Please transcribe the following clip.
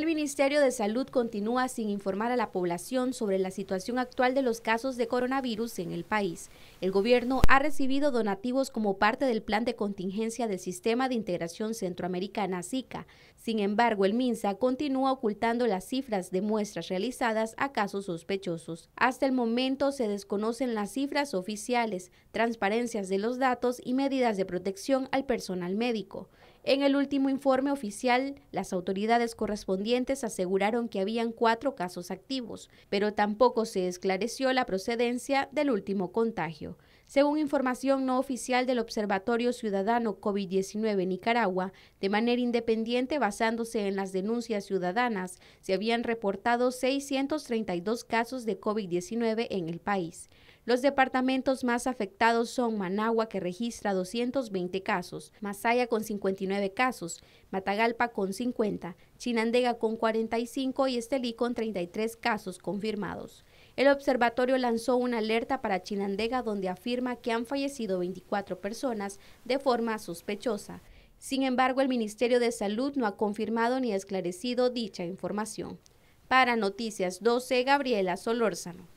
El Ministerio de Salud continúa sin informar a la población sobre la situación actual de los casos de coronavirus en el país. El gobierno ha recibido donativos como parte del plan de contingencia del Sistema de Integración Centroamericana SICA. Sin embargo, el MINSA continúa ocultando las cifras de muestras realizadas a casos sospechosos. Hasta el momento se desconocen las cifras oficiales, transparencias de los datos y medidas de protección al personal médico. En el último informe oficial, las autoridades correspondientes aseguraron que habían cuatro casos activos, pero tampoco se esclareció la procedencia del último contagio. Según información no oficial del Observatorio Ciudadano COVID-19 Nicaragua, de manera independiente basándose en las denuncias ciudadanas, se habían reportado 632 casos de COVID-19 en el país. Los departamentos más afectados son Managua, que registra 220 casos, Masaya con 59 casos, Matagalpa con 50, Chinandega con 45 y Estelí con 33 casos confirmados. El observatorio lanzó una alerta para Chinandega donde afirma que han fallecido 24 personas de forma sospechosa. Sin embargo, el Ministerio de Salud no ha confirmado ni esclarecido dicha información. Para Noticias 12, Gabriela Solórzano.